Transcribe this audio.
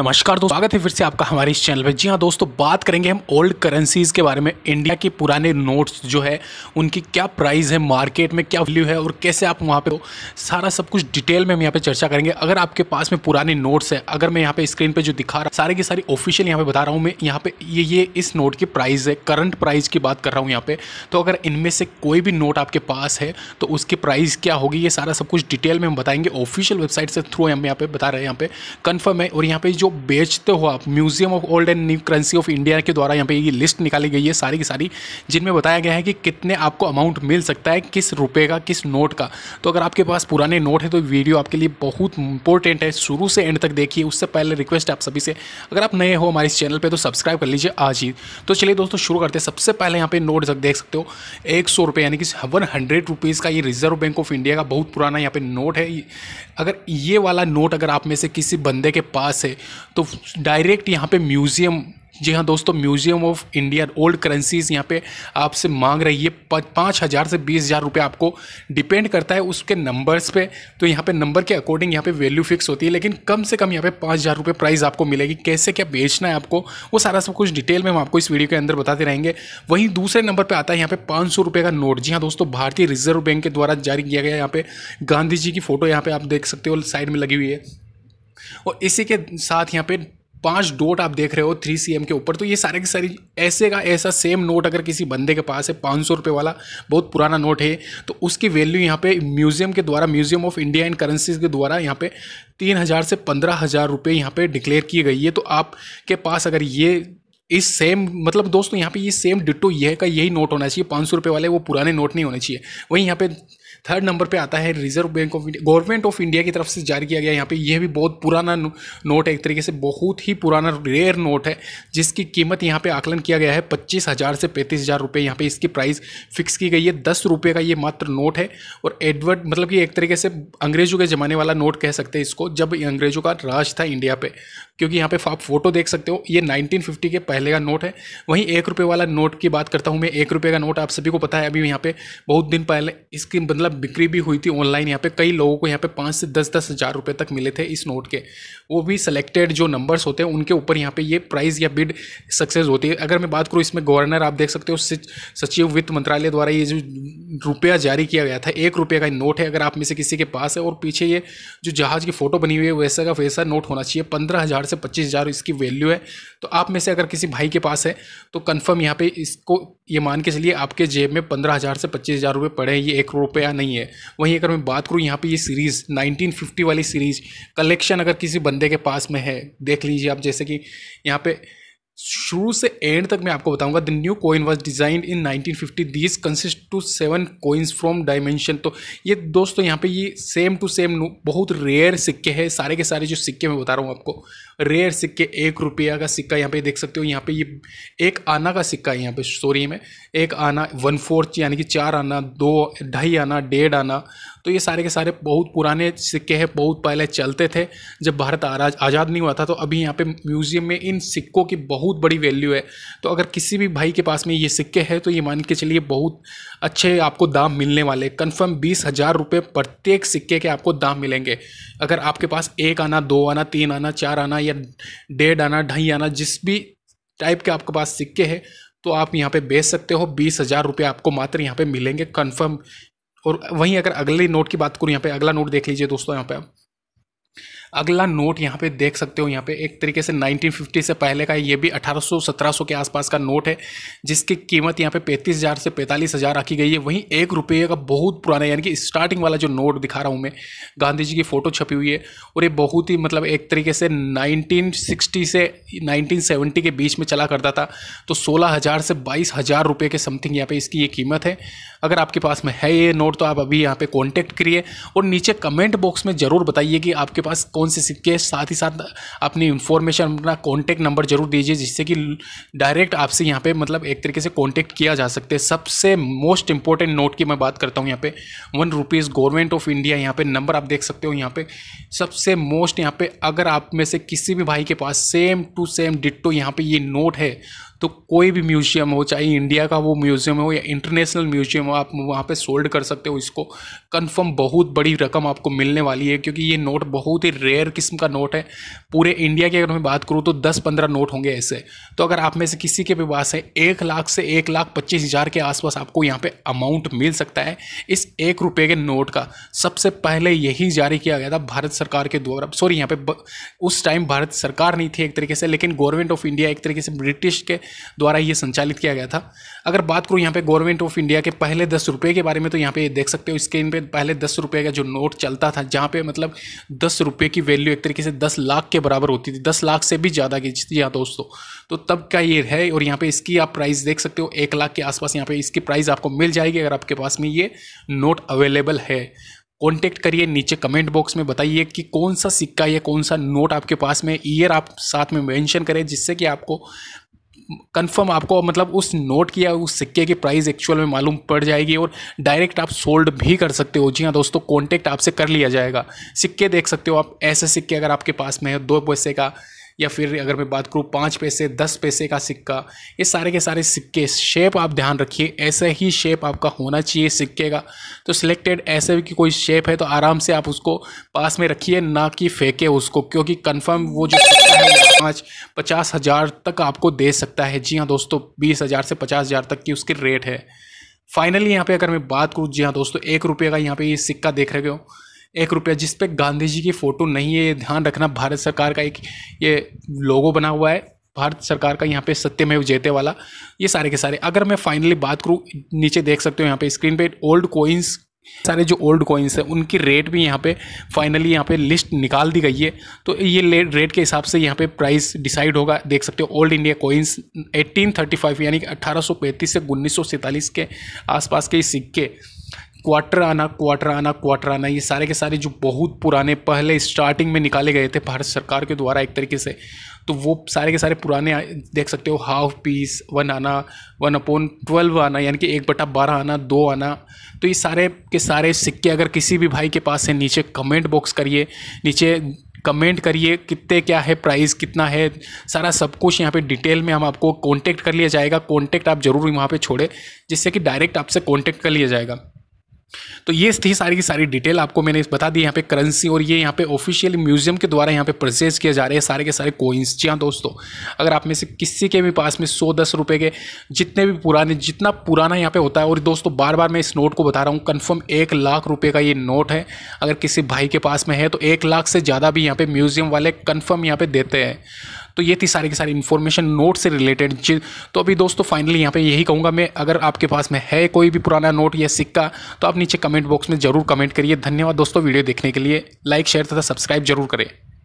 नमस्कार दोस्तों स्वागत है फिर से आपका हमारे इस चैनल पर जी हाँ दोस्तों बात करेंगे हम ओल्ड करेंसीज़ के बारे में इंडिया के पुराने नोट्स जो है उनकी क्या प्राइस है मार्केट में क्या वैल्यू है और कैसे आप वहाँ पे हो सारा सब कुछ डिटेल में हम यहाँ पे चर्चा करेंगे अगर आपके पास में पुराने नोट्स है अगर मैं यहाँ पे स्क्रीन पर जो दिखा रहा सारे की सारी ऑफिशियल यहाँ पे बता रहा हूँ मैं यहाँ पे ये ये इस नोट की प्राइस है करंट प्राइस की बात कर रहा हूँ यहाँ पे तो अगर इनमें से कोई भी नोट आपके पास है तो उसकी प्राइस क्या होगी ये सारा सब कुछ डिटेल में हम बताएंगे ऑफिशियल वेबसाइट से थ्रू हम यहाँ पे बता रहे हैं यहाँ पे कन्फर्म है और यहाँ पे जो जो बेचते हो आप museum of old and new currency of India के द्वारा यहाँ पे ये लिस्ट निकाली गई है सारी की सारी जिनमें बताया गया है कि कितने आपको अमाउंट मिल सकता है किस रुपए का किस नोट का तो अगर आपके पास पुराने नोट है तो वीडियो आपके लिए बहुत इंपॉर्टेंट है शुरू से एंड तक देखिए उससे पहले रिक्वेस्ट आप सभी से अगर आप नए हो हमारे इस चैनल पर तो सब्सक्राइब कर लीजिए आज ही तो चलिए दोस्तों शुरू करते हैं सबसे पहले यहाँ पे नोट देख सकते हो एक सौ यानी कि वन हंड्रेड रुपीज़ का ये रिजर्व बैंक ऑफ इंडिया का बहुत पुराना यहाँ पे नोट है अगर ये वाला नोट अगर आप में से किसी बंदे के पास है तो डायरेक्ट यहाँ पे म्यूज़ियम जी हाँ दोस्तों museum of India old currencies यहाँ पे आपसे मांग रही है पाँच हज़ार से बीस हज़ार रुपये आपको डिपेंड करता है उसके नंबर्स पे तो यहाँ पे नंबर के अकॉर्डिंग यहाँ पे वैल्यू फिक्स होती है लेकिन कम से कम यहाँ पे पाँच हज़ार रुपये प्राइस आपको मिलेगी कैसे क्या बेचना है आपको वो सारा सब कुछ डिटेल में हम आपको इस वीडियो के अंदर बताते रहेंगे वहीं दूसरे नंबर पर आता है यहाँ पे पाँच सौ रुपये का नोट जी हाँ दोस्तों भारतीय रिजर्व बैंक के द्वारा जारी किया गया यहाँ पे गांधी जी की फ़ोटो यहाँ पर आप देख सकते हो साइड में लगी हुई है और इसी के साथ यहाँ पे पांच डोट आप देख रहे हो थ्री सी के ऊपर तो ये सारे के सारी ऐसे का ऐसा सेम नोट अगर किसी बंदे के पास है पाँच सौ रुपये वाला बहुत पुराना नोट है तो उसकी वैल्यू यहाँ पे म्यूजियम के द्वारा museum of India and currencies के द्वारा यहाँ पे तीन हज़ार से पंद्रह हज़ार रुपये यहाँ पे डिक्लेयर की गई है तो आपके पास अगर ये इस सेम मतलब दोस्तों यहाँ पे ये सेम डिटो यह का यही नोट होना चाहिए पाँच सौ रुपये वाले वो पुराने नोट नहीं होने चाहिए वहीं यहाँ पे थर्ड नंबर पे आता है Reserve Bank of India Government of India की तरफ से जारी किया गया यहाँ पे यह भी बहुत पुराना नोट है एक तरीके से बहुत ही पुराना रेयर नोट है जिसकी कीमत यहाँ पे आकलन किया गया है पच्चीस हज़ार से पैंतीस हज़ार रुपये यहाँ पर इसकी प्राइस फिक्स की गई है दस रुपये का ये मात्र नोट है और एडवर्ड मतलब कि एक तरीके से अंग्रेजों के ज़माने वाला नोट कह सकते हैं इसको जब अंग्रेजों का राज था इंडिया पर क्योंकि यहाँ पे आप फोटो देख सकते हो ये 1950 के पहले का नोट है वहीं एक रुपये वाला नोट की बात करता हूँ मैं एक रुपये का नोट आप सभी को पता है अभी यहाँ पे बहुत दिन पहले इसकी मतलब बिक्री भी हुई थी ऑनलाइन यहाँ पे कई लोगों को यहाँ पे पाँच से दस दस हज़ार रुपये तक मिले थे इस नोट के वो भी सिलेक्टेड जो नंबर्स होते हैं उनके ऊपर यहाँ पर ये प्राइज़ या बिड सक्सेस होती है अगर मैं बात करूँ इसमें गवर्नर आप देख सकते हो सचिव वित्त मंत्रालय द्वारा ये जो रुपया जारी किया गया था एक रुपये का नोट है अगर आप में से किसी के पास है और पीछे ये जो जहाज़ की फ़ोटो बनी हुई है वैसा का वैसा नोट होना चाहिए पंद्रह हज़ार से पच्चीस हज़ार इसकी वैल्यू है तो आप में से अगर किसी भाई के पास है तो कन्फर्म यहाँ पे इसको ये मान के चलिए आपके जेब में पंद्रह हज़ार से पच्चीस हज़ार रुपये पड़े हैं ये एक रुपया नहीं है वहीं अगर मैं बात करूँ यहाँ पे ये सीरीज़ नाइनटीन वाली सीरीज़ कलेक्शन अगर किसी बंदे के पास में है देख लीजिए आप जैसे कि यहाँ पर शुरू से एंड तक मैं आपको बताऊंगा the new coin was design in 1950 these consist to seven coins from dimension तो ये दोस्तों यहाँ पे ये सेम टू सेम बहुत रेयर सिक्के हैं सारे के सारे जो सिक्के मैं बता रहा हूँ आपको रेयर सिक्के एक रुपया का सिक्का यहाँ पे देख सकते हो यहाँ पे ये एक आना का सिक्का है यहाँ पे सॉरी में एक आना वन फोर्थ यानी कि चार आना दो ढाई आना डेढ़ आना तो ये सारे के सारे बहुत पुराने सिक्के हैं बहुत पहले चलते थे जब भारत आज़ाद नहीं हुआ था तो अभी यहाँ पे म्यूज़ियम में इन सिक्कों की बहुत बड़ी वैल्यू है तो अगर किसी भी भाई के पास में ये सिक्के हैं तो ये मान के चलिए बहुत अच्छे आपको दाम मिलने वाले कन्फर्म बीस हज़ार रुपये प्रत्येक सिक्के के आपको दाम मिलेंगे अगर आपके पास एक आना दो आना तीन आना चार आना या डेढ़ आना ढाई आना जिस भी टाइप के आपके पास सिक्के हैं तो आप यहाँ पे बेच सकते हो बीस हज़ार रुपये आपको मात्र यहाँ पे मिलेंगे कन्फर्म और वहीं अगर अगले नोट की बात करूँ यहाँ पे अगला नोट देख लीजिए दोस्तों यहाँ पे आप अगला नोट यहाँ पे देख सकते हो यहाँ पे एक तरीके से 1950 से पहले का ये भी 1800 1700 के आसपास का नोट है जिसकी कीमत यहाँ पे पैंतीस हज़ार से पैंतालीस हज़ार रखी गई है वहीं एक रुपये का बहुत पुराना यानी कि स्टार्टिंग वाला जो नोट दिखा रहा हूँ मैं गांधी जी की फ़ोटो छपी हुई है और ये बहुत ही मतलब एक तरीके से नाइनटीन से नाइनटीन के बीच में चला करता था तो सोलह हज़ार से बाईस हज़ार रुपये के समथिंग यहाँ पर इसकी ये कीमत है अगर आपके पास में है ये नोट तो आप अभी यहाँ पर कॉन्टैक्ट करिए और नीचे कमेंट बॉक्स में ज़रूर बताइए कि आपके पास कौन से सिक्के साथ ही साथ अपनी इंफॉर्मेशन अपना कॉन्टैक्ट नंबर जरूर दीजिए जिससे कि डायरेक्ट आपसे यहाँ पे मतलब एक तरीके से कॉन्टैक्ट किया जा सकते हैं सबसे मोस्ट इंपॉर्टेंट नोट की मैं बात करता हूँ यहाँ पे one rupees Government of India यहाँ पे नंबर आप देख सकते हो यहाँ पे सबसे मोस्ट यहाँ पे अगर आप में से किसी भी भाई के पास सेम टू सेम डिट्टो यहाँ पे ये नोट है तो कोई भी म्यूजियम हो चाहे इंडिया का वो म्यूजियम हो या इंटरनेशनल म्यूजियम हो आप वहाँ पे सोल्ड कर सकते हो इसको कंफर्म बहुत बड़ी रकम आपको मिलने वाली है क्योंकि ये नोट बहुत ही रेयर किस्म का नोट है पूरे इंडिया की अगर मैं बात करूँ तो दस पंद्रह नोट होंगे ऐसे तो अगर आप में से किसी के भी पास है एक लाख से एक लाख पच्चीस हज़ार के आसपास आपको यहाँ पर अमाउंट मिल सकता है इस एक रुपये के नोट का सबसे पहले यही जारी किया गया था भारत सरकार के द्वारा सॉरी यहाँ पे उस टाइम भारत सरकार नहीं थी एक तरीके से लेकिन गवर्नमेंट ऑफ इंडिया एक तरीके से ब्रिटिश के द्वारा ये संचालित किया गया था अगर बात करूँ यहाँ पे गवर्नमेंट ऑफ इंडिया के पहले दस रुपये के बारे में तो यहाँ पे देख सकते हो स्क्रीन पे पहले दस रुपये का जो नोट चलता था जहाँ पे मतलब दस रुपये की वैल्यू एक तरीके से दस लाख के बराबर होती थी दस लाख से भी ज़्यादा की यहाँ दोस्तों तो तब का ये है और यहाँ पर इसकी आप प्राइस देख सकते हो एक लाख के आसपास यहाँ पर इसकी प्राइस आपको मिल जाएगी अगर आपके पास में ये नोट अवेलेबल है कॉन्टेक्ट करिए नीचे कमेंट बॉक्स में बताइए कि कौन सा सिक्का या कौन सा नोट आपके पास में ईयर आप साथ में मेंशन करें जिससे कि आपको कंफर्म आपको मतलब उस नोट की या उस सिक्के की प्राइस एक्चुअल में मालूम पड़ जाएगी और डायरेक्ट आप सोल्ड भी कर सकते हो जी हाँ दोस्तों कॉन्टैक्ट आपसे कर लिया जाएगा सिक्के देख सकते हो आप ऐसे सिक्के अगर आपके पास में है दो पैसे का या फिर अगर मैं बात करूँ पाँच पैसे दस पैसे का सिक्का ये सारे के सारे सिक्के शेप आप ध्यान रखिए ऐसे ही शेप आपका होना चाहिए सिक्के का तो सिलेक्टेड ऐसे भी की कोई शेप है तो आराम से आप उसको पास में रखिए ना कि फेंके उसको क्योंकि कन्फर्म वो जो सिक्का पाँच पचास हज़ार तक आपको दे सकता है जी हाँ दोस्तों बीस हज़ार से पचास हज़ार तक की उसकी रेट है फाइनली यहाँ पे अगर मैं बात करूँ जी हाँ दोस्तों एक रुपये का यहाँ पे ये यह सिक्का देख रहे हो एक रुपया जिस पे गांधी जी की फ़ोटो नहीं है ये ध्यान रखना भारत सरकार का एक ये लोगो बना हुआ है भारत सरकार का यहाँ पे सत्यमेव जयते वाला ये सारे के सारे अगर मैं फाइनली बात करूँ नीचे देख सकते हो यहाँ पे स्क्रीन पे ओल्ड कोइंस सारे जो ओल्ड कॉइन्स हैं उनकी रेट भी यहाँ पे फाइनली यहाँ पे लिस्ट निकाल दी गई है तो ये रेट के हिसाब से यहाँ पे प्राइस डिसाइड होगा देख सकते हो ओल्ड इंडिया कॉइन्स 1835 यानी कि 1835 से उन्नीस के आसपास के सिक्के क्वार्टर आना क्वार्टर आना क्वार्टर आना ये सारे के सारे जो बहुत पुराने पहले स्टार्टिंग में निकाले गए थे भारत सरकार के द्वारा एक तरीके से तो वो सारे के सारे पुराने देख सकते हो हाफ पीस वन आना वन अपोन ट्वेल्व आना यानी कि एक बटा बारह आना दो आना तो ये सारे के सारे सिक्के अगर किसी भी भाई के पास है नीचे कमेंट बॉक्स करिए नीचे कमेंट करिए कितने क्या है प्राइस कितना है सारा सब कुछ यहाँ पे डिटेल में हम आपको कांटेक्ट कर लिया जाएगा कांटेक्ट आप जरूर वहाँ पे छोड़े जिससे कि डायरेक्ट आपसे कांटेक्ट कर लिया जाएगा तो ये थी सारी की सारी डिटेल आपको मैंने बता दी यहाँ पे करेंसी और ये यहाँ पे ऑफिशियल म्यूजियम के द्वारा यहाँ पे परचेज किया जा रहे हैं सारे के सारे कोइंस जी हाँ दोस्तों अगर आप में से किसी के भी पास में सौ दस रुपये के जितने भी पुराने जितना पुराना यहाँ पे होता है और दोस्तों बार बार मैं इस नोट को बता रहा हूँ कन्फर्म एक लाख रुपये का ये नोट है अगर किसी भाई के पास में है तो एक लाख से ज़्यादा भी यहाँ पर म्यूज़ियम वाले कन्फर्म यहाँ पर देते हैं तो ये थी सारी की सारी इन्फॉर्मेशन नोट से रिलेटेड चीज़ तो अभी दोस्तों फाइनली यहाँ पे यही कहूँगा मैं अगर आपके पास में है कोई भी पुराना नोट या सिक्का तो आप नीचे कमेंट बॉक्स में ज़रूर कमेंट करिए धन्यवाद दोस्तों वीडियो देखने के लिए लाइक शेयर तथा सब्सक्राइब जरूर करें